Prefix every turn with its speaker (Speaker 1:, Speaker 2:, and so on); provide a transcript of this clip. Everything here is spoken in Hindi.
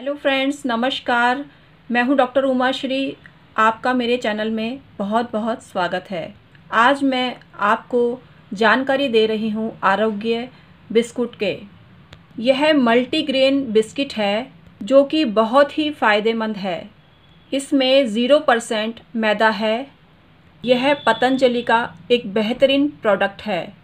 Speaker 1: हेलो फ्रेंड्स नमस्कार मैं हूं डॉक्टर उमा श्री आपका मेरे चैनल में बहुत बहुत स्वागत है आज मैं आपको जानकारी दे रही हूं आरोग्य बिस्कुट के यह मल्टीग्रेन बिस्किट है जो कि बहुत ही फ़ायदेमंद है इसमें ज़ीरो परसेंट मैदा है यह पतंजलि का एक बेहतरीन प्रोडक्ट है